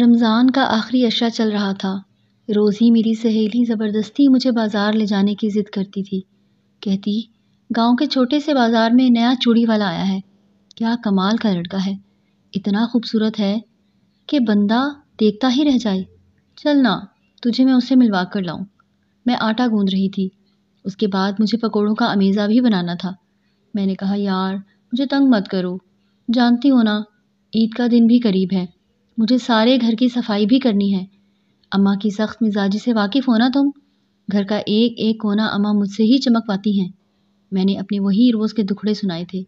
रमज़ान का आखिरी अशा चल रहा था रोज़ ही मेरी सहेली ज़बरदस्ती मुझे बाज़ार ले जाने की ज़िद करती थी कहती गांव के छोटे से बाज़ार में नया चूड़ी वाला आया है क्या कमाल का लड़का है इतना खूबसूरत है कि बंदा देखता ही रह जाए चल ना तुझे मैं उससे मिलवा कर लाऊं मैं आटा गूंद रही थी उसके बाद मुझे पकोड़ों का अमेज़ा भी बनाना था मैंने कहा यार मुझे तंग मत करो जानती हो ना ईद का दिन भी करीब है मुझे सारे घर की सफाई भी करनी है अम्मा की सख्त मिजाजी से वाकिफ़ हो ना तुम घर का एक एक कोना अम्मा मुझसे ही चमक पाती हैं मैंने अपने वही रोज़ के दुखड़े सुनाए थे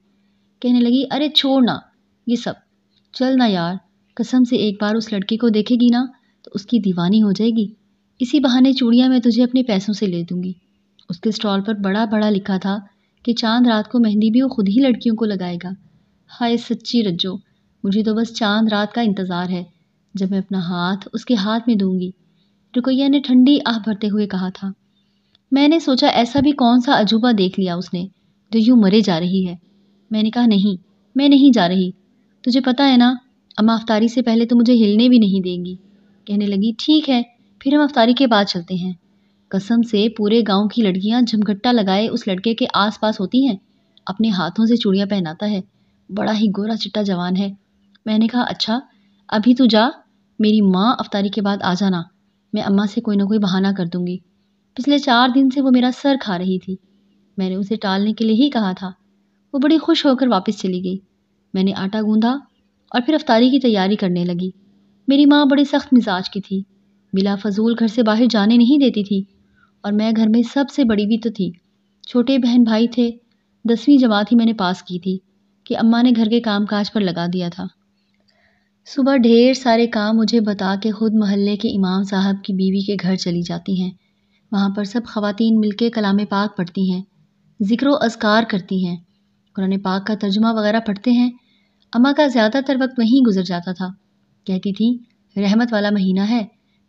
कहने लगी अरे छोड़ ना ये सब चल ना यार कसम से एक बार उस लड़के को देखेगी ना तो उसकी दीवानी हो जाएगी इसी बहाने चूड़ियाँ मैं तुझे अपने पैसों से ले दूंगी उसके स्टॉल पर बड़ा बड़ा लिखा था कि चांद रात को मेहंदी भी वो खुद ही लड़कियों को लगाएगा हाय सच्ची रज्जो मुझे तो बस चांद रात का इंतज़ार है जब मैं अपना हाथ उसके हाथ में दूंगी रुकैया ने ठंडी आह भरते हुए कहा था मैंने सोचा ऐसा भी कौन सा अजूबा देख लिया उसने जो यूं मरे जा रही है मैंने कहा नहीं मैं नहीं जा रही तुझे पता है ना अम अफ्तारी से पहले तो मुझे हिलने भी नहीं देंगी कहने लगी ठीक है फिर हम अफ्तारी के बाद चलते हैं कसम से पूरे गांव की लड़कियां झमघट्टा लगाए उस लड़के के आसपास होती हैं अपने हाथों से चूड़ियाँ पहनाता है बड़ा ही गोरा चिट्टा जवान है मैंने कहा अच्छा अभी तू जा मेरी माँ अफ्तारी के बाद आ जाना मैं अम्मा से कोई ना कोई बहाना कर दूँगी पिछले चार दिन से वो मेरा सर खा रही थी मैंने उसे टालने के लिए ही कहा था वो बड़ी खुश होकर वापस चली गई मैंने आटा गूंधा और फिर अफ्तारी की तैयारी करने लगी मेरी माँ बड़ी सख्त मिजाज की थी बिला फजूल घर से बाहर जाने नहीं देती थी और मैं घर में सबसे बड़ी भी तो थी छोटे बहन भाई थे दसवीं जमात ही मैंने पास की थी कि अम्मा ने घर के काम काज पर लगा दिया था सुबह ढेर सारे काम मुझे बता के ख़ुद मोहल्ले के इमाम साहब की बीवी के घर चली जाती हैं वहाँ पर सब ख़वातीन मिल के कलाम पाक पढ़ती हैं ज़िक्र अज़कार करती हैं कुरान पाक का तर्जुमा वगैरह पढ़ते हैं अम्मा का ज़्यादातर वक्त वहीं गुजर जाता था कहती थी रहमत वाला महीना है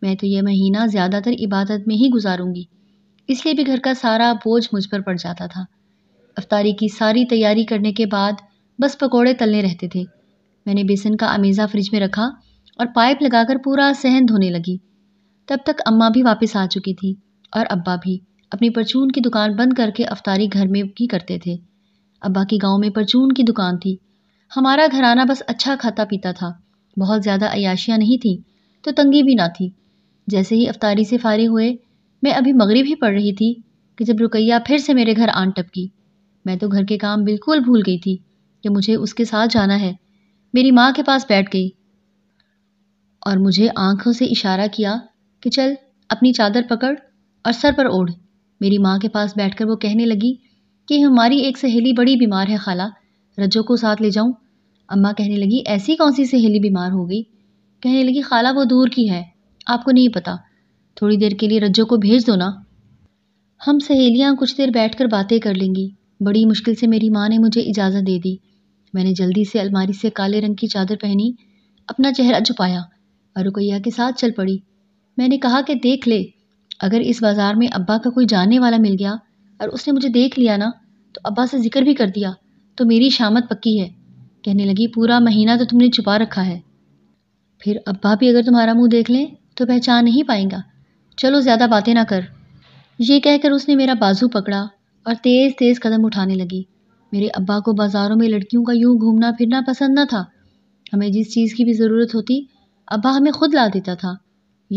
मैं तो यह महीना ज़्यादातर इबादत में ही गुजारूंगी इसलिए भी घर का सारा बोझ मुझ पर पड़ जाता था अफ्तारी की सारी तैयारी करने के बाद बस पकौड़े तलने रहते थे मैंने बेसन का अमेज़ा फ्रिज में रखा और पाइप लगाकर पूरा सहन धोने लगी तब तक अम्मा भी वापस आ चुकी थी और अब्बा भी अपनी परचून की दुकान बंद करके अफ्तारी घर में ही करते थे अब्बा के गांव में परचून की दुकान थी हमारा घराना बस अच्छा खाता पीता था बहुत ज़्यादा अयाशियाँ नहीं थी तो तंगी भी ना थी जैसे ही अफ्तारी से फ़ारि हुए मैं अभी मगरिब ही पढ़ रही थी कि जब रुकैया फिर से मेरे घर आन टपकी मैं तो घर के काम बिल्कुल भूल गई थी कि मुझे उसके साथ जाना है मेरी माँ के पास बैठ गई और मुझे आंखों से इशारा किया कि चल अपनी चादर पकड़ और सर पर ओढ़ मेरी माँ के पास बैठकर वो कहने लगी कि हमारी एक सहेली बड़ी बीमार है खाला रज्जो को साथ ले जाऊँ अम्मा कहने लगी ऐसी कौन सी सहेली बीमार हो गई कहने लगी खाला वो दूर की है आपको नहीं पता थोड़ी देर के लिए रज्जो को भेज दो ना हम सहेलियाँ कुछ देर बैठकर बातें कर लेंगी बड़ी मुश्किल से मेरी माँ ने मुझे इजाज़त दे दी मैंने जल्दी से अलमारी से काले रंग की चादर पहनी अपना चेहरा छुपाया और रुकैया के साथ चल पड़ी मैंने कहा कि देख ले अगर इस बाज़ार में अब्बा का कोई जानने वाला मिल गया और उसने मुझे देख लिया ना तो अब्बा से ज़िक्र भी कर दिया तो मेरी शामत पक्की है कहने लगी पूरा महीना तो तुमने छुपा रखा है फिर अब्बा भी अगर तुम्हारा मुंह देख लें तो पहचान नहीं पाएगा चलो ज़्यादा बातें ना कर ये कहकर उसने मेरा बाजू पकड़ा और तेज़ तेज़ कदम उठाने लगी मेरे अब्बा को बाज़ारों में लड़कियों का यूँ घूमना फिरना पसंद न था हमें जिस चीज़ की भी ज़रूरत होती अब्बा हमें ख़ुद ला देता था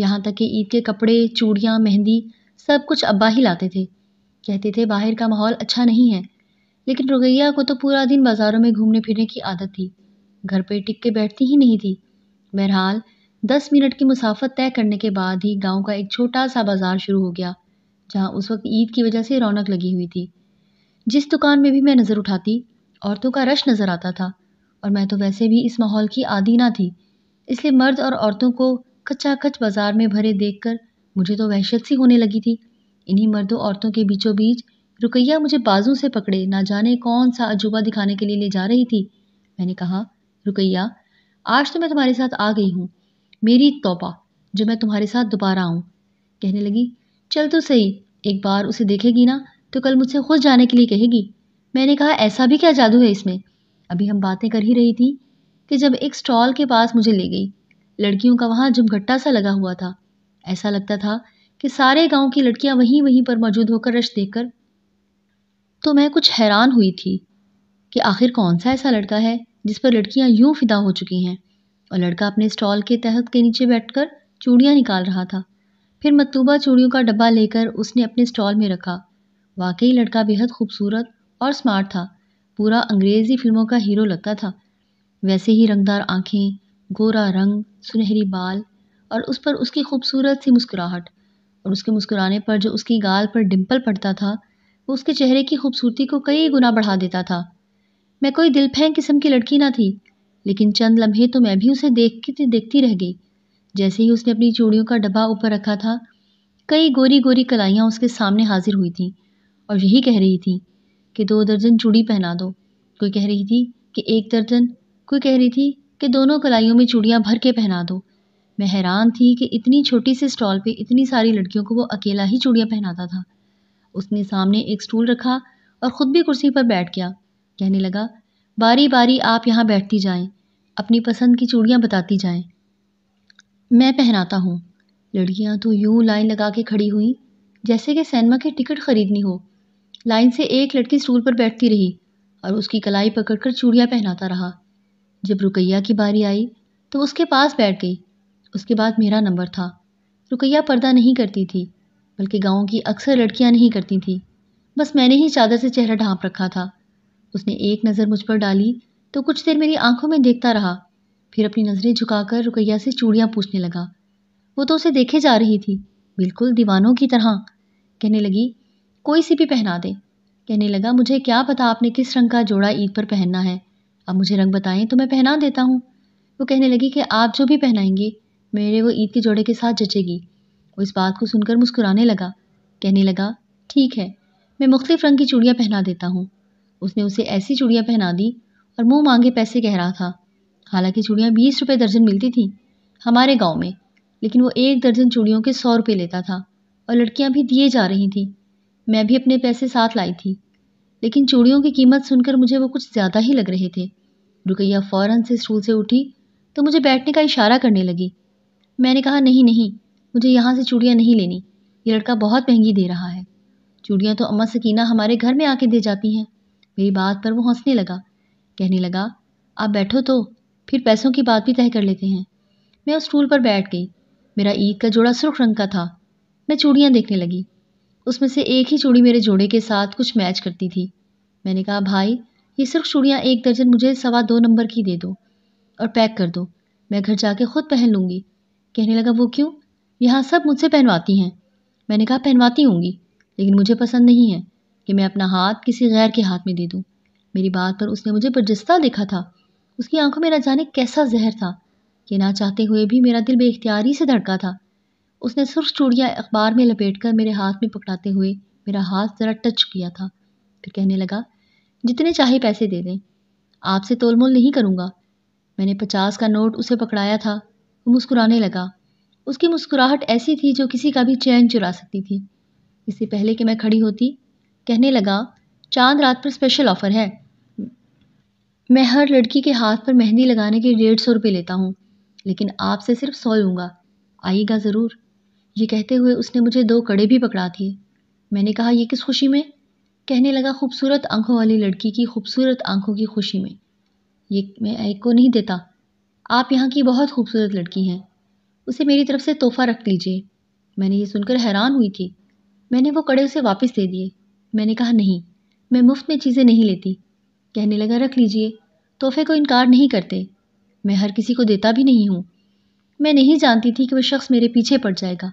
यहाँ तक कि ईद के कपड़े चूड़ियाँ मेहंदी सब कुछ अब्बा ही लाते थे कहते थे बाहर का माहौल अच्छा नहीं है लेकिन रुगैया को तो पूरा दिन बाज़ारों में घूमने फिरने की आदत थी घर पर टिक के बैठती ही नहीं थी बहरहाल दस मिनट की मुसाफत तय करने के बाद ही गांव का एक छोटा सा बाज़ार शुरू हो गया जहां उस वक्त ईद की वजह से रौनक लगी हुई थी जिस दुकान में भी मैं नज़र उठाती औरतों का रश नज़र आता था और मैं तो वैसे भी इस माहौल की आदी ना थी इसलिए मर्द और औरतों को खचाखच बाज़ार में भरे देख कर मुझे तो वहशत सी होने लगी थी इन्हीं मर्दों औरतों के बीचों बीच रुकैया मुझे बाजू से पकड़े ना जाने कौन सा अजूबा दिखाने के लिए ले जा रही थी मैंने कहा रुकैया आज तो मैं तुम्हारे साथ आ गई हूँ मेरी तोपा जो मैं तुम्हारे साथ दोबारा आऊँ कहने लगी चल तो सही एक बार उसे देखेगी ना तो कल मुझसे खुद जाने के लिए कहेगी मैंने कहा ऐसा भी क्या जादू है इसमें अभी हम बातें कर ही रही थी कि जब एक स्टॉल के पास मुझे ले गई लड़कियों का वहाँ जमघट्टा सा लगा हुआ था ऐसा लगता था कि सारे गांव की लड़कियां वहीं वहीं पर मौजूद होकर रश देखकर तो मैं कुछ हैरान हुई थी कि आखिर कौन सा ऐसा लड़का है जिस पर लड़कियां यूं फिदा हो चुकी हैं और लड़का अपने स्टॉल के तहत के नीचे बैठकर चूड़ियाँ निकाल रहा था फिर मतलूबा चूड़ियों का डब्बा लेकर उसने अपने स्टॉल में रखा वाकई लड़का बेहद खूबसूरत और स्मार्ट था पूरा अंग्रेज़ी फिल्मों का हीरो लगता था वैसे ही रंगदार आंखें गोरा रंग सुनहरी बाल और उस पर उसकी खूबसूरत सी मुस्कुराहट और उसके मुस्कुराने पर जो उसकी गाल पर डिम्पल पड़ता था वो उसके चेहरे की खूबसूरती को कई गुना बढ़ा देता था मैं कोई दिल फेंक किस्म की लड़की ना थी लेकिन चंद लम्हे तो मैं भी उसे देख के देखती रह गई जैसे ही उसने अपनी चूड़ियों का डब्बा ऊपर रखा था कई गोरी गोरी कलाइयाँ उसके सामने हाजिर हुई थीं और यही कह रही थी कि दो दर्जन चूड़ी पहना दो कोई कह रही थी कि एक दर्जन कोई कह रही थी कि दोनों कलाइयों में चूड़ियाँ भर के पहना दो मैं हैरान थी कि इतनी छोटी सी स्टॉल पे इतनी सारी लड़कियों को वो अकेला ही चूड़ियाँ पहनाता था उसने सामने एक स्टूल रखा और ख़ुद भी कुर्सी पर बैठ गया कहने लगा बारी बारी आप यहाँ बैठती जाएं अपनी पसंद की चूड़ियाँ बताती जाएं मैं पहनाता हूँ लड़कियाँ तो यूं लाइन लगा के खड़ी हुई जैसे कि सैनमा की टिकट खरीदनी हो लाइन से एक लड़की स्टूल पर बैठती रही और उसकी कलाई पकड़कर चूड़ियाँ पहनाता रहा जब रुकैया की बारी आई तो उसके पास बैठ गई उसके बाद मेरा नंबर था रुकैया पर्दा नहीं करती थी बल्कि गाँव की अक्सर लड़कियाँ नहीं करती थी बस मैंने ही चादर से चेहरा ढांप रखा था उसने एक नज़र मुझ पर डाली तो कुछ देर मेरी आंखों में देखता रहा फिर अपनी नज़रें झुकाकर रुकैया से चूड़ियाँ पूछने लगा वो तो उसे देखे जा रही थी बिल्कुल दीवानों की तरह कहने लगी कोई सी भी पहना दे कहने लगा मुझे क्या पता आपने किस रंग का जोड़ा ईद पर पहनना है अब मुझे रंग बताएं तो मैं पहना देता हूँ वो कहने लगी कि आप जो भी पहनाएंगे मेरे वो ईद के जोड़े के साथ जचेगी वो इस बात को सुनकर मुस्कुराने लगा कहने लगा ठीक है मैं मुख्तफ रंग की चूड़ियाँ पहना देता हूँ उसने उसे ऐसी चूड़ियाँ पहना दी और मुँह मांगे पैसे कह रहा था हालांकि चूड़ियाँ बीस रुपये दर्जन मिलती थीं हमारे गाँव में लेकिन वो एक दर्जन चूड़ियों के सौ रुपये लेता था और लड़कियाँ भी दिए जा रही थीं मैं भी अपने पैसे साथ लाई थी लेकिन चूड़ियों की कीमत सुनकर मुझे वो कुछ ज़्यादा ही लग रहे थे रुकैया फ़ौरन से स्टूल से उठी तो मुझे बैठने का इशारा करने लगी मैंने कहा नहीं नहीं मुझे यहाँ से चूड़ियाँ नहीं लेनी ये लड़का बहुत महंगी दे रहा है चूड़ियाँ तो अम्मा सकीना हमारे घर में आके दे जाती हैं मेरी बात पर वो हंसने लगा कहने लगा आप बैठो तो फिर पैसों की बात भी तय कर लेते हैं मैं उस स्टूल पर बैठ गई मेरा ईद का जोड़ा सुर्ख रंग का था मैं चूड़ियाँ देखने लगी उसमें से एक ही चूड़ी मेरे जोड़े के साथ कुछ मैच करती थी मैंने कहा भाई ये सिर्फ चूड़ियाँ एक दर्जन मुझे सवा दो नंबर की दे दो और पैक कर दो मैं घर जाके खुद पहन लूँगी कहने लगा वो क्यों यहाँ सब मुझसे पहनवाती हैं मैंने कहा पहनवाती होंगी लेकिन मुझे पसंद नहीं है कि मैं अपना हाथ किसी गैर के हाथ में दे दूँ मेरी बात पर उसने मुझे बरजस्ता देखा था उसकी आंखों में न जाने कैसा जहर था कि ना चाहते हुए भी मेरा दिल बेख्तियारी से धड़का था उसने सुर्ख चूड़िया अखबार में लपेट कर मेरे हाथ में पकड़ाते हुए मेरा हाथ ज़रा टच किया था फिर कहने लगा जितने चाहे पैसे दे दें आपसे तोलमोल नहीं करूँगा मैंने पचास का नोट उसे पकड़ाया था वो मुस्कुराने लगा उसकी मुस्कुराहट ऐसी थी जो किसी का भी चैन चुरा सकती थी इससे पहले कि मैं खड़ी होती कहने लगा चांद रात पर स्पेशल ऑफ़र है मैं हर लड़की के हाथ पर मेहंदी लगाने के डेढ़ सौ रुपये लेता हूँ लेकिन आपसे सिर्फ सौ लूँगा आइएगा ज़रूर ये कहते हुए उसने मुझे दो कड़े भी पकड़ा थी मैंने कहा यह किस खुशी में कहने लगा खूबसूरत आंखों वाली लड़की की खूबसूरत आंखों की खुशी में ये मैं एक को नहीं देता आप यहाँ की बहुत खूबसूरत लड़की हैं उसे मेरी तरफ से तोहफ़ा रख लीजिए मैंने ये सुनकर हैरान हुई थी मैंने वो कड़े उसे वापस दे दिए मैंने कहा नहीं मैं मुफ्त में चीज़ें नहीं लेती कहने लगा रख लीजिए तोहफे को इनकार नहीं करते मैं हर किसी को देता भी नहीं हूँ मैं नहीं जानती थी कि वह शख्स मेरे पीछे पड़ जाएगा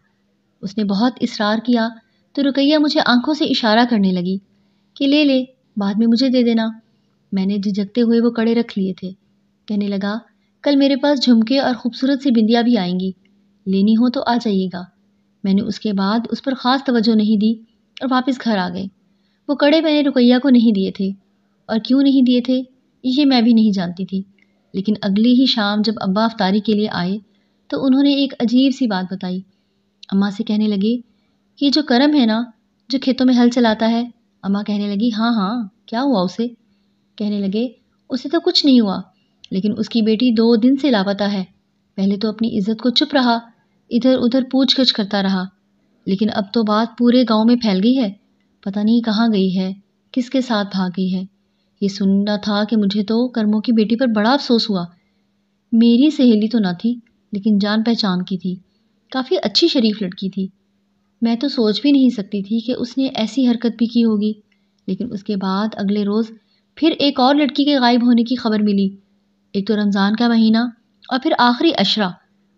उसने बहुत इसरार किया तो रुकैया मुझे आंखों से इशारा करने लगी कि ले ले बाद में मुझे दे देना मैंने झिझकते हुए वो कड़े रख लिए थे कहने लगा कल मेरे पास झुमके और खूबसूरत सी बिंदिया भी आएंगी लेनी हो तो आ जाइएगा मैंने उसके बाद उस पर ख़ास तवज्जो नहीं दी और वापस घर आ गए वो कड़े मैंने रुकैया को नहीं दिए थे और क्यों नहीं दिए थे ये मैं भी नहीं जानती थी लेकिन अगली ही शाम जब अब्बा अफ्तारी के लिए आए तो उन्होंने एक अजीब सी बात बताई अम्मा से कहने लगी ये जो करम है ना जो खेतों में हल चलाता है अम्मा कहने लगी हाँ हाँ क्या हुआ उसे कहने लगे उसे तो कुछ नहीं हुआ लेकिन उसकी बेटी दो दिन से लापता है पहले तो अपनी इज्जत को चुप रहा इधर उधर पूछ गछ करता रहा लेकिन अब तो बात पूरे गांव में फैल गई है पता नहीं कहाँ गई है किसके साथ भाग गई है ये सुनना था कि मुझे तो कर्मों की बेटी पर बड़ा अफसोस हुआ मेरी सहेली तो ना थी लेकिन जान पहचान की थी काफ़ी अच्छी शरीफ़ लड़की थी मैं तो सोच भी नहीं सकती थी कि उसने ऐसी हरकत भी की होगी लेकिन उसके बाद अगले रोज़ फिर एक और लड़की के गायब होने की खबर मिली एक तो रमज़ान का महीना और फिर आखिरी अशरा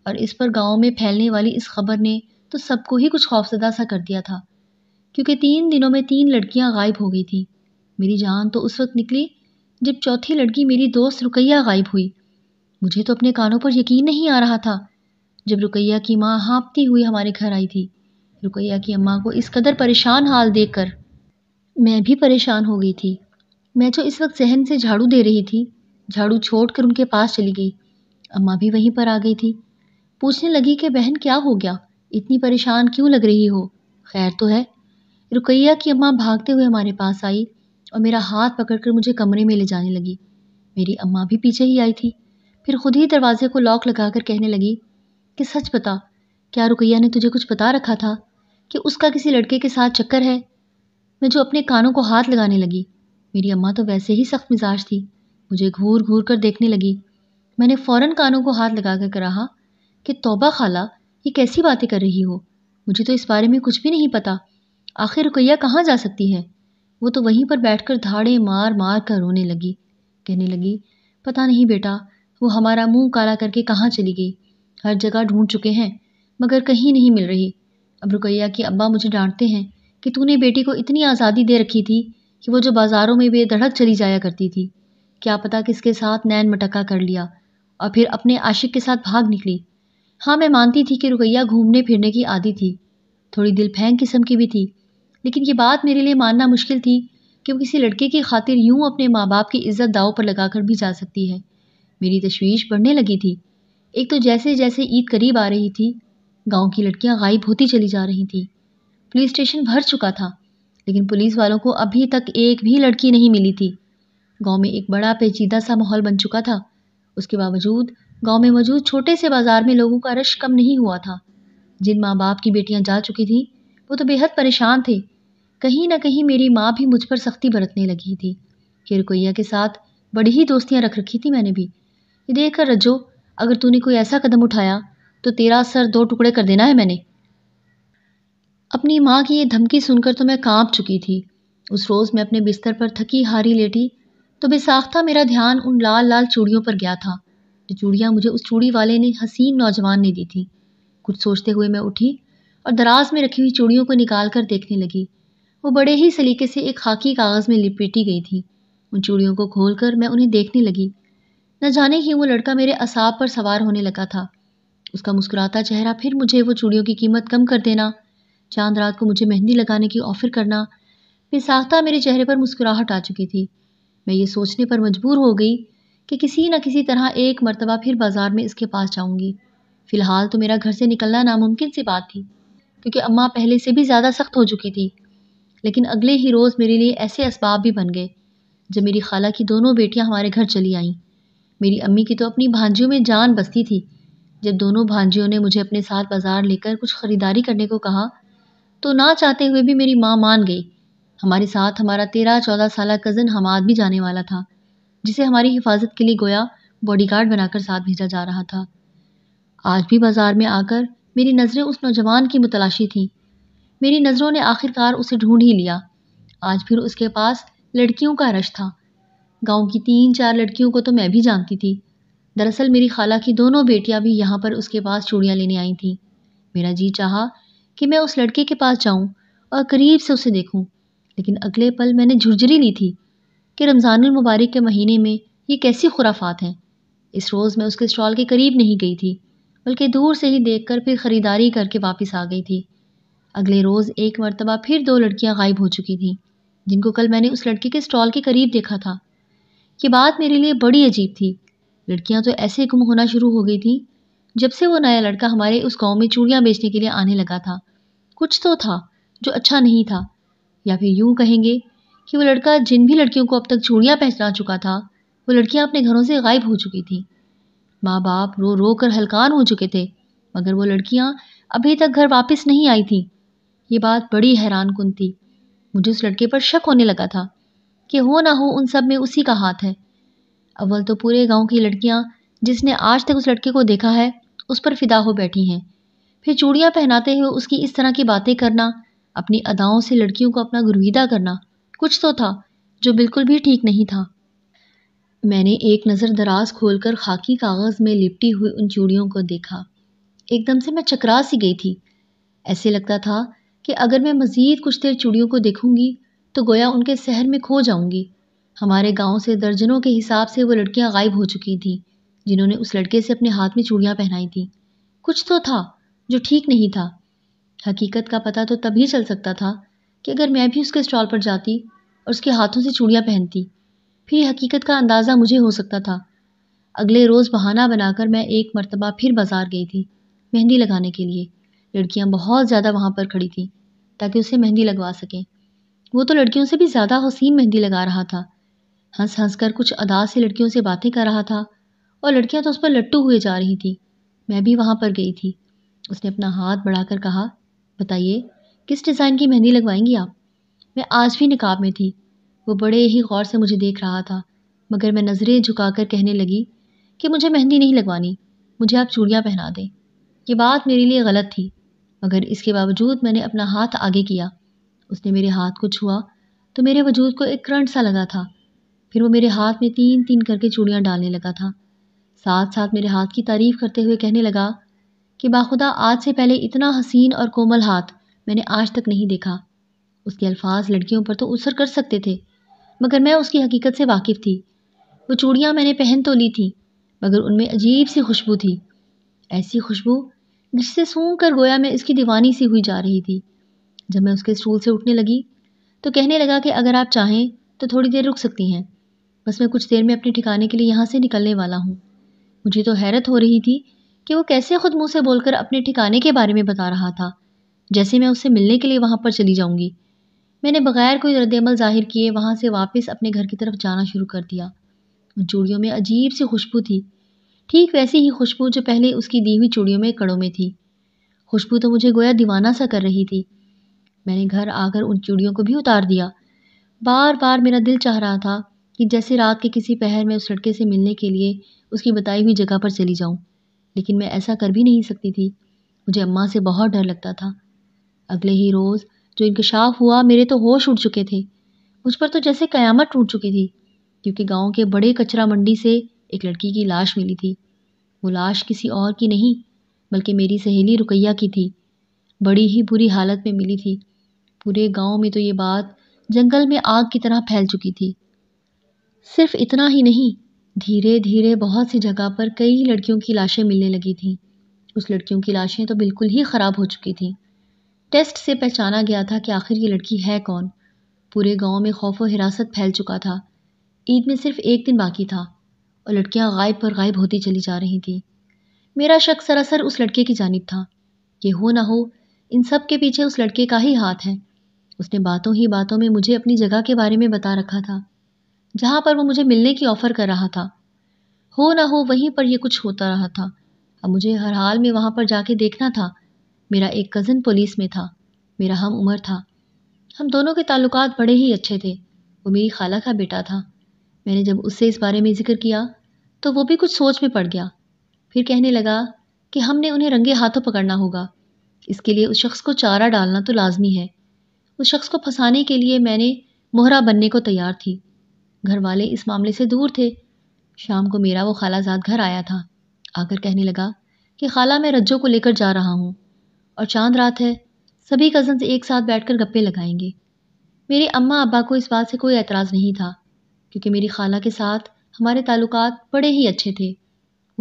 और इस पर गाँव में फैलने वाली इस खबर ने तो सबको ही कुछ खौफजदा सा कर दिया था क्योंकि तीन दिनों में तीन लड़कियां गायब हो गई थीं मेरी जान तो उस वक्त निकली जब चौथी लड़की मेरी दोस्त रुकैया गायब हुई मुझे तो अपने कानों पर यकीन नहीं आ रहा था जब रुकैया की माँ हाँपती हुई हमारे घर आई थी रुकैया की अम्मा को इस कदर परेशान हाल देखकर मैं भी परेशान हो गई थी मैं जो इस वक्त जहन से झाड़ू दे रही थी झाड़ू छोड़ कर उनके पास चली गई अम्मा भी वहीं पर आ गई थी पूछने लगी कि बहन क्या हो गया इतनी परेशान क्यों लग रही हो खैर तो है रुकैया की अम्मा भागते हुए हमारे पास आई और मेरा हाथ पकड़कर मुझे कमरे में ले जाने लगी मेरी अम्मा भी पीछे ही आई थी फिर खुद ही दरवाजे को लॉक लगाकर कहने लगी कि सच बता क्या रुकैया ने तुझे कुछ बता रखा था कि उसका किसी लड़के के साथ चक्कर है मैं जो अपने कानों को हाथ लगाने लगी मेरी अम्मा तो वैसे ही सख्त मिजाज थी मुझे घूर घूर कर देखने लगी मैंने फ़ौरन कानों को हाथ लगा कर कहा कि तौबा खाला ये कैसी बातें कर रही हो मुझे तो इस बारे में कुछ भी नहीं पता आखिर रुकैया कहाँ जा सकती है वो तो वहीं पर बैठकर धाड़े मार मार कर रोने लगी कहने लगी पता नहीं बेटा वो हमारा मुंह काला करके कहाँ चली गई हर जगह ढूंढ चुके हैं मगर कहीं नहीं मिल रही अब रुकैया कि अब्बा मुझे डांटते हैं कि तूने बेटी को इतनी आज़ादी दे रखी थी कि वो जो बाज़ारों में बेधड़क चली जाया करती थी क्या पता किसके साथ नैन मटका कर लिया और फिर अपने आशिक के साथ भाग निकली हाँ मैं मानती थी कि रुकैया घूमने फिरने की आदि थी थोड़ी दिल फेंक किस्म की भी थी लेकिन ये बात मेरे लिए मानना मुश्किल थी कि वो किसी लड़के की खातिर यूं अपने माँ बाप की इज्जत दाव पर लगाकर भी जा सकती है मेरी तशवीश बढ़ने लगी थी एक तो जैसे जैसे ईद करीब आ रही थी गांव की लड़कियां गायब होती चली जा रही थी पुलिस स्टेशन भर चुका था लेकिन पुलिस वालों को अभी तक एक भी लड़की नहीं मिली थी गांव में एक बड़ा पेचीदा सा माहौल बन चुका था उसके बावजूद गांव में मौजूद छोटे से बाजार में लोगों का रश कम नहीं हुआ था जिन माँ बाप की बेटियाँ जा चुकी थीं वो तो बेहद परेशान थे कहीं ना कहीं मेरी माँ भी मुझ पर सख्ती बरतने लगी थी कि रुकैया के साथ बड़ी ही दोस्तियाँ रख रखी थी मैंने भी ये देखकर रजो अगर तूने कोई ऐसा कदम उठाया तो तेरा सर दो टुकड़े कर देना है मैंने अपनी माँ की ये धमकी सुनकर तो मैं कांप चुकी थी उस रोज़ मैं अपने बिस्तर पर थकी हारी लेटी तो बेसाख्ता मेरा ध्यान उन लाल लाल चूड़ियों पर गया था जो चूड़ियाँ मुझे उस चूड़ी वाले ने हसीन नौजवान ने दी थी कुछ सोचते हुए मैं उठी और दराज में रखी हुई चूड़ियों को निकाल कर देखने लगी वो बड़े ही सलीके से एक खाकी कागज़ में लिपेटी गई थी उन चूड़ियों को खोलकर मैं उन्हें देखने लगी न जाने ही वो लड़का मेरे असाब पर सवार होने लगा था उसका मुस्कुराता चेहरा फिर मुझे वो चूड़ियों की कीमत कम कर देना चांद रात को मुझे मेहंदी लगाने की ऑफ़र करना फिर साख्ता मेरे चेहरे पर मुस्कुराहट आ चुकी थी मैं ये सोचने पर मजबूर हो गई कि किसी न किसी तरह एक मरतबा फिर बाज़ार में इसके पास जाऊंगी फ़िलहाल तो मेरा घर से निकलना नामुमकिन सी बात थी क्योंकि अम्मा पहले से भी ज़्यादा सख्त हो चुकी थी लेकिन अगले ही रोज़ मेरे लिए ऐसे इसबाब भी बन गए जब मेरी खाला की दोनों बेटियां हमारे घर चली आईं मेरी अम्मी की तो अपनी भांजियों में जान बसती थी जब दोनों भांजियों ने मुझे अपने साथ बाज़ार लेकर कुछ ख़रीदारी करने को कहा तो ना चाहते हुए भी मेरी माँ मान गई हमारे साथ हमारा तेरह चौदह साल कज़न हमाद भी जाने वाला था जिसे हमारी हिफाजत के लिए गोया बॉडीगार्ड बनाकर साथ भेजा जा रहा था आज भी बाज़ार में आकर मेरी नज़रें उस नौजवान की मुतलाशी थीं मेरी नज़रों ने आखिरकार उसे ढूंढ ही लिया आज फिर उसके पास लड़कियों का रश था गांव की तीन चार लड़कियों को तो मैं भी जानती थी दरअसल मेरी खाला की दोनों बेटियां भी यहाँ पर उसके पास चूड़ियाँ लेने आई थीं मेरा जी चाहा कि मैं उस लड़के के पास जाऊँ और करीब से उसे देखूँ लेकिन अगले पल मैंने झुरझुरी ली थी कि रमज़ान मुबारक के महीने में ये कैसी खुराफात हैं इस रोज़ मैं उसके स्टॉल के करीब नहीं गई थी बल्कि दूर से ही कर फिर ख़रीदारी करके वापस आ गई थी अगले रोज़ एक मरतबा फिर दो लड़कियाँ गायब हो चुकी थीं जिनको कल मैंने उस लड़के के स्टॉल के करीब देखा था ये बात मेरे लिए बड़ी अजीब थी लड़कियां तो ऐसे गुम होना शुरू हो गई थी जब से वो नया लड़का हमारे उस गांव में चूड़ियाँ बेचने के लिए आने लगा था कुछ तो था जो अच्छा नहीं था या फिर यूं कहेंगे कि वो लड़का जिन भी लड़कियों को अब तक चूड़ियाँ पहचना चुका था वो लड़कियाँ अपने घरों से गायब हो चुकी थी माँ बाप रो रो कर हलकान हो चुके थे मगर वो लड़कियाँ अभी तक घर वापस नहीं आई थीं ये बात बड़ी हैरान कन थी मुझे उस लड़के पर शक होने लगा था कि हो ना हो उन सब में उसी का हाथ है अव्वल तो पूरे गांव की लड़कियां जिसने आज तक उस लड़के को देखा है उस पर फिदा हो बैठी हैं फिर चूड़ियाँ पहनाते हुए उसकी इस तरह की बातें करना अपनी अदाओं से लड़कियों को अपना गुरविदा करना कुछ तो था जो बिल्कुल भी ठीक नहीं था मैंने एक नज़र दराज खोलकर खाकी कागज़ में लिपटी हुई उन चूड़ियों को देखा एकदम से मैं चकरा सी गई थी ऐसे लगता था कि अगर मैं मज़ीद कुछ देर चूड़ियों को देखूंगी तो गोया उनके शहर में खो जाऊंगी हमारे गाँव से दर्जनों के हिसाब से वो लड़कियाँ गायब हो चुकी थीं जिन्होंने उस लड़के से अपने हाथ में चूड़ियाँ पहनाई थी कुछ तो था जो ठीक नहीं था हकीकत का पता तो तभी चल सकता था कि अगर मैं भी उसके स्टॉल पर जाती और उसके हाथों से चूड़ियाँ पहनती फिर हकीकत का अंदाज़ा मुझे हो सकता था अगले रोज़ बहाना बनाकर मैं एक मरतबा फिर बाज़ार गई थी मेहंदी लगाने के लिए लड़कियाँ बहुत ज़्यादा वहाँ पर खड़ी थीं ताकि उसे मेहंदी लगवा सकें वो तो लड़कियों से भी ज़्यादा हसीन मेहंदी लगा रहा था हंस हंस कर कुछ अदा से लड़कियों से बातें कर रहा था और लड़कियां तो उस पर लट्टू हुए जा रही थी मैं भी वहाँ पर गई थी उसने अपना हाथ बढ़ाकर कहा बताइए किस डिज़ाइन की मेहंदी लगवाएंगी आप मैं आज भी निकाब में थी वो बड़े ही गौर से मुझे देख रहा था मगर मैं नज़रें झुकाकर कहने लगी कि मुझे मेहंदी नहीं लगवानी मुझे आप चूड़ियाँ पहना दें ये बात मेरे लिए गलत थी मगर इसके बावजूद मैंने अपना हाथ आगे किया उसने मेरे हाथ को छुआ तो मेरे वजूद को एक करंट सा लगा था फिर वो मेरे हाथ में तीन तीन करके चूड़ियाँ डालने लगा था साथ साथ मेरे हाथ की तारीफ़ करते हुए कहने लगा कि बाखुदा आज से पहले इतना हसीन और कोमल हाथ मैंने आज तक नहीं देखा उसके अल्फाज लड़कियों पर तो उसर कर सकते थे मगर मैं उसकी हकीकत से वाकिफ़ थी वो चूड़ियाँ मैंने पहन तो ली थीं मगर उनमें अजीब सी खुशबू थी ऐसी खुशबू जिससे सूंघ कर गोया मैं इसकी दीवानी सी हुई जा रही थी जब मैं उसके स्टूल से उठने लगी तो कहने लगा कि अगर आप चाहें तो थोड़ी देर रुक सकती हैं बस मैं कुछ देर में अपने ठिकाने के लिए यहाँ से निकलने वाला हूँ मुझे तो हैरत हो रही थी कि वो कैसे खुद मुँह से बोलकर अपने ठिकाने के बारे में बता रहा था जैसे मैं उससे मिलने के लिए वहाँ पर चली जाऊँगी मैंने बगैर कोई रद्दमल जाहिर किए वहाँ से वापस अपने घर की तरफ जाना शुरू कर दिया उन चूड़ियों में अजीब सी खुशबू थी ठीक वैसी ही खुशबू जो पहले उसकी दी हुई चूड़ियों में कड़ों में थी खुशबू तो मुझे गोया दीवाना सा कर रही थी मैंने घर आकर उन चूड़ियों को भी उतार दिया बार बार मेरा दिल चाह रहा था कि जैसे रात के किसी पहर में उस लड़के से मिलने के लिए उसकी बताई हुई जगह पर चली जाऊं लेकिन मैं ऐसा कर भी नहीं सकती थी मुझे अम्मा से बहुत डर लगता था अगले ही रोज़ जो इंकशाफ हुआ मेरे तो होश उड़ चुके थे मुझ पर तो जैसे कयामत टूट चुकी थी क्योंकि गांव के बड़े कचरा मंडी से एक लड़की की लाश मिली थी वो लाश किसी और की नहीं बल्कि मेरी सहेली रुकैया की थी बड़ी ही बुरी हालत में मिली थी पूरे गांव में तो ये बात जंगल में आग की तरह फैल चुकी थी सिर्फ इतना ही नहीं धीरे धीरे बहुत सी जगह पर कई लड़कियों की लाशें मिलने लगी थीं उस लड़कियों की लाशें तो बिल्कुल ही ख़राब हो चुकी थीं टेस्ट से पहचाना गया था कि आखिर ये लड़की है कौन पूरे गांव में खौफ व हिरासत फैल चुका था ईद में सिर्फ एक दिन बाकी था और लड़कियां गायब पर गायब होती चली जा रही थीं मेरा शक सरासर उस लड़के की जानब था ये हो ना हो इन सब के पीछे उस लड़के का ही हाथ है उसने बातों ही बातों में मुझे अपनी जगह के बारे में बता रखा था जहाँ पर वो मुझे मिलने की ऑफ़र कर रहा था हो ना हो वहीं पर ये कुछ होता रहा था अब मुझे हर हाल में वहाँ पर जाके देखना था मेरा एक कज़न पुलिस में था मेरा हम उम्र था हम दोनों के ताल्लुक बड़े ही अच्छे थे वो मेरी खाला का बेटा था मैंने जब उससे इस बारे में जिक्र किया तो वो भी कुछ सोच में पड़ गया फिर कहने लगा कि हमने उन्हें रंगे हाथों पकड़ना होगा इसके लिए उस शख्स को चारा डालना तो लाजमी है उस शख्स को फंसाने के लिए मैंने मोहरा बनने को तैयार थी घर वाले इस मामले से दूर थे शाम को मेरा वो खालाजाद घर आया था आकर कहने लगा कि खाला मैं रज्जो को लेकर जा रहा हूँ और चांद रात है सभी कज़न्स एक साथ बैठकर गप्पे लगाएंगे मेरे अम्मा अब्बा को इस बात से कोई एतराज़ नहीं था क्योंकि मेरी खाला के साथ हमारे ताल्लुक बड़े ही अच्छे थे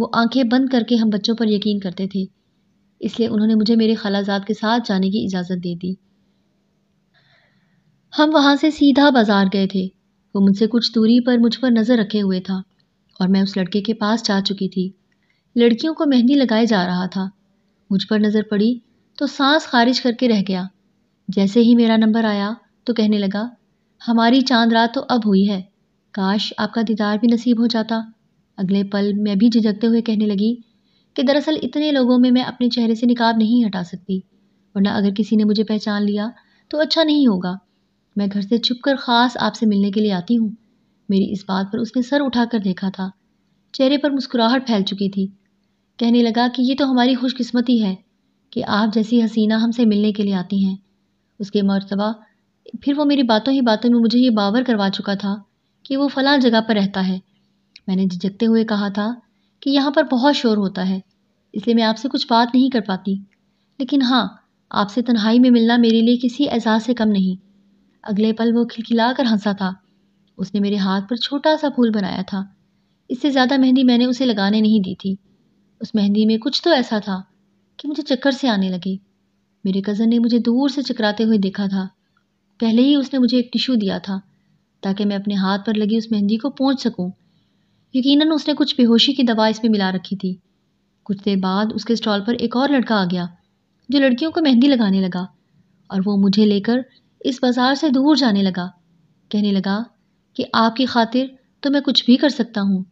वो आंखें बंद करके हम बच्चों पर यकीन करते थे इसलिए उन्होंने मुझे मेरे खालाजाद के साथ जाने की इजाज़त दे दी हम वहाँ से सीधा बाज़ार गए थे वो मुझसे कुछ दूरी पर मुझ पर नज़र रखे हुए था और मैं उस लड़के के पास जा चुकी थी लड़कियों को मेहंदी लगाए जा रहा था मुझ पर नज़र पड़ी तो सांस खारिज करके रह गया जैसे ही मेरा नंबर आया तो कहने लगा हमारी चांद रात तो अब हुई है काश आपका दीदार भी नसीब हो जाता अगले पल मैं भी झिझकते हुए कहने लगी कि दरअसल इतने लोगों में मैं अपने चेहरे से निकाब नहीं हटा सकती वरना अगर किसी ने मुझे पहचान लिया तो अच्छा नहीं होगा मैं घर से छुप कर ख़ास आपसे मिलने के लिए आती हूँ मेरी इस बात पर उसने सर उठाकर देखा था चेहरे पर मुस्कुराहट फैल चुकी थी कहने लगा कि ये तो हमारी खुशकिस्मती है कि आप जैसी हसीना हमसे मिलने के लिए आती हैं उसके मरतबा फिर वो मेरी बातों ही बातों में मुझे ये बावर करवा चुका था कि वो फ़लाँ जगह पर रहता है मैंने झिझकते हुए कहा था कि यहाँ पर बहुत शोर होता है इसलिए मैं आपसे कुछ बात नहीं कर पाती लेकिन हाँ आपसे तन्हाई में मिलना मेरे लिए किसी एहसास से कम नहीं अगले पल वो खिलखिला कर हंसा था उसने मेरे हाथ पर छोटा सा फूल बनाया था इससे ज़्यादा मेहंदी मैंने उसे लगाने नहीं दी थी उस मेहंदी में कुछ तो ऐसा था कि मुझे चक्कर से आने लगी मेरे कज़न ने मुझे दूर से चकराते हुए देखा था पहले ही उसने मुझे एक टिशू दिया था ताकि मैं अपने हाथ पर लगी उस मेहंदी को पहुँच सकूँ यकीनन उसने कुछ बेहोशी की दवा इसमें मिला रखी थी कुछ देर बाद उसके स्टॉल पर एक और लड़का आ गया जो लड़कियों को मेहंदी लगाने लगा और वो मुझे लेकर इस बाज़ार से दूर जाने लगा कहने लगा कि आपकी खातिर तो मैं कुछ भी कर सकता हूँ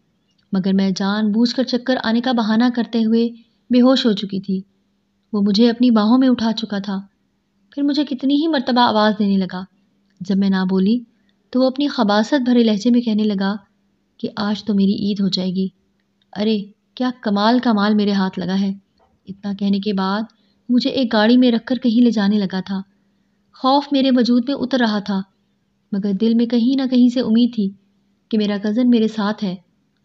मगर मैं जान बूझ कर चक्कर आने का बहाना करते हुए बेहोश हो चुकी थी वो मुझे अपनी बाहों में उठा चुका था फिर मुझे कितनी ही मरतबा आवाज़ देने लगा जब मैं ना बोली तो वो अपनी खबासत भरे लहजे में कहने लगा कि आज तो मेरी ईद हो जाएगी अरे क्या कमाल का माल मेरे हाथ लगा है इतना कहने के बाद मुझे एक गाड़ी में रख कर कहीं ले जाने लगा था खौफ मेरे वजूद में उतर रहा था मगर दिल में कहीं ना कहीं से उम्मीद थी कि मेरा कज़न मेरे साथ है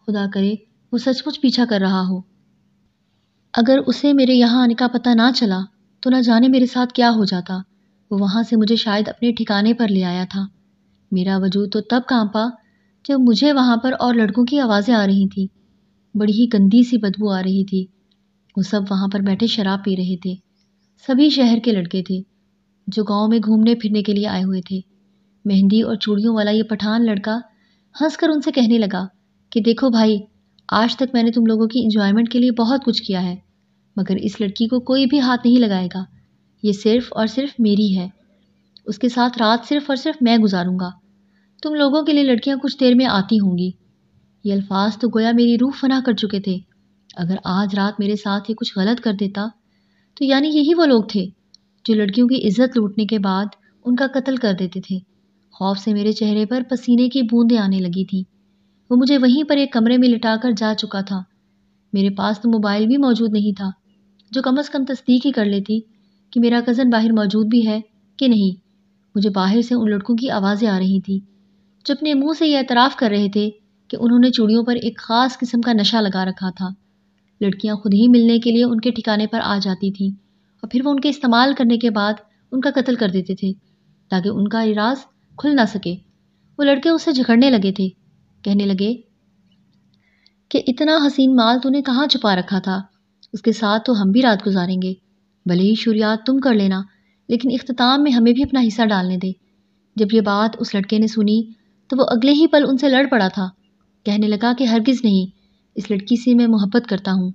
खुदा करे वो सचमुच पीछा कर रहा हो अगर उसे मेरे यहाँ आने का पता ना चला तो ना जाने मेरे साथ क्या हो जाता वो वहाँ से मुझे शायद अपने ठिकाने पर ले आया था मेरा वजूद तो तब कांपा जब मुझे वहाँ पर और लड़कों की आवाज़ें आ रही थी बड़ी ही गंदी सी बदबू आ रही थी वो सब वहाँ पर बैठे शराब पी रहे थे सभी शहर के लड़के थे जो गांव में घूमने फिरने के लिए आए हुए थे मेहंदी और चूड़ियों वाला ये पठान लड़का हंसकर उनसे कहने लगा कि देखो भाई आज तक मैंने तुम लोगों की इंजॉयमेंट के लिए बहुत कुछ किया है मगर इस लड़की को कोई भी हाथ नहीं लगाएगा ये सिर्फ़ और सिर्फ मेरी है उसके साथ रात सिर्फ और सिर्फ मैं गुजारूंगा तुम लोगों के लिए लड़कियां कुछ देर में आती होंगी ये अल्फाज तो गोया मेरी रूह फना कर चुके थे अगर आज रात मेरे साथ ये कुछ गलत कर देता तो यानी यही वो लोग थे जो लड़कियों की इज़्ज़त लूटने के बाद उनका कत्ल कर देते थे खौफ से मेरे चेहरे पर पसीने की बूंदें आने लगी थी वो मुझे वहीं पर एक कमरे में लिटा कर जा चुका था मेरे पास तो मोबाइल भी मौजूद नहीं था जो कम अज़ कम तस्दीक ही कर लेती कि मेरा कज़न बाहर मौजूद भी है कि नहीं मुझे बाहर से उन लड़कों की आवाज़ें आ रही थी जो अपने मुंह से यह एतराफ़ कर रहे थे कि उन्होंने चूड़ियों पर एक ख़ास किस्म का नशा लगा रखा था लड़कियां खुद ही मिलने के लिए उनके ठिकाने पर आ जाती थीं और फिर वो उनके इस्तेमाल करने के बाद उनका कत्ल कर देते थे ताकि उनका इराज खुल ना सके वो लड़के उससे झगड़ने लगे थे कहने लगे कि इतना हसीन माल तूने कहाँ छुपा रखा था उसके साथ तो हम भी रात गुजारेंगे भले ही शुरुआत तुम कर लेना लेकिन अख्ताम में हमें भी अपना हिस्सा डालने दे जब ये बात उस लड़के ने सुनी तो वो अगले ही पल उनसे लड़ पड़ा था कहने लगा कि हरगिज़ नहीं इस लड़की से मैं मोहब्बत करता हूँ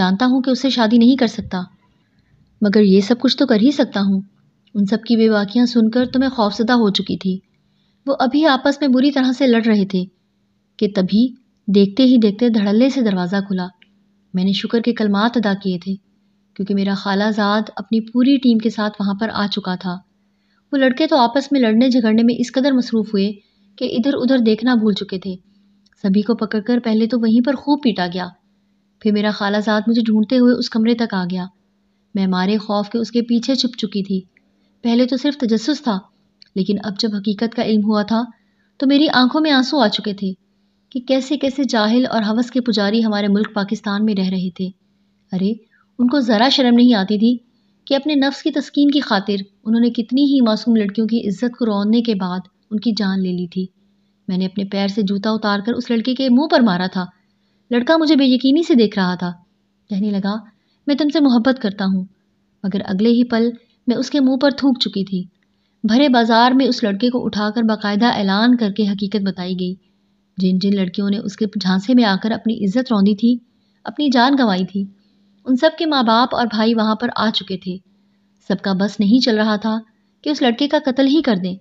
जानता हूँ कि उससे शादी नहीं कर सकता मगर ये सब कुछ तो कर ही सकता हूँ उन सब की बेवाकियाँ सुनकर तो मैं खौफजदा हो चुकी थी वो अभी आपस में बुरी तरह से लड़ रहे थे कि तभी देखते ही देखते धड़ल्ले से दरवाज़ा खुला मैंने शुक्र के कलमात अदा किए थे क्योंकि मेरा खालाजाद अपनी पूरी टीम के साथ वहाँ पर आ चुका था वो लड़के तो आपस में लड़ने झगड़ने में इस कदर मसरूफ़ हुए कि इधर उधर देखना भूल चुके थे सभी को पकड़कर पहले तो वहीं पर खूब पीटा गया फिर मेरा खालाजाद मुझे ढूंढते हुए उस कमरे तक आ गया मैं मारे खौफ के उसके पीछे छुप चुकी थी पहले तो सिर्फ तजस्स था लेकिन अब जब हकीकत का इल्म हुआ था तो मेरी आंखों में आंसू आ चुके थे कि कैसे कैसे जाहिल और हवस के पुजारी हमारे मुल्क पाकिस्तान में रह रहे थे अरे उनको ज़रा शर्म नहीं आती थी कि अपने नफ्स की तस्कीन की खातिर उन्होंने कितनी ही मासूम लड़कियों की इज्जत को रोने के बाद उनकी जान ले ली थी मैंने अपने पैर से जूता उतार कर उस लड़के के मुँह पर मारा था लड़का मुझे बेयकीनी से देख रहा था कहने लगा मैं तुमसे मोहब्बत करता हूँ मगर अगले ही पल मैं उसके मुंह पर थूक चुकी थी भरे बाजार में उस लड़के को उठाकर बाकायदा ऐलान करके हकीकत बताई गई जिन जिन लड़कियों ने उसके झांसे में आकर अपनी इज्जत रौंदी थी अपनी जान गंवाई थी उन सब के माँ बाप और भाई वहाँ पर आ चुके थे सबका बस नहीं चल रहा था कि उस लड़के का कत्ल ही कर दें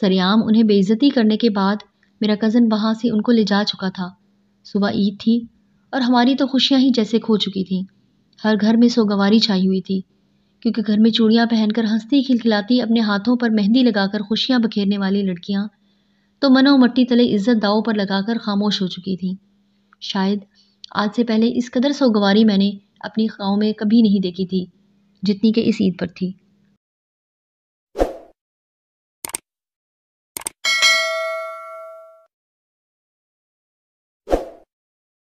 सरेआम उन्हें बेइज्जती करने के बाद मेरा कज़न वहाँ से उनको ले जा चुका था सुबह ईद थी और हमारी तो खुशियाँ ही जैसे खो चुकी थीं हर घर में सोगवारी छाई हुई थी क्योंकि घर में चूड़ियाँ पहनकर हंसती खिलखिलाती अपने हाथों पर मेहंदी लगाकर खुशियाँ बखेरने वाली लड़कियाँ तो मनो मट्टी तले इज्जत दाव पर लगाकर खामोश हो चुकी थीं शायद आज से पहले इस कदर सोगवारी मैंने अपनी गाँव में कभी नहीं देखी थी जितनी कि इस ईद पर थी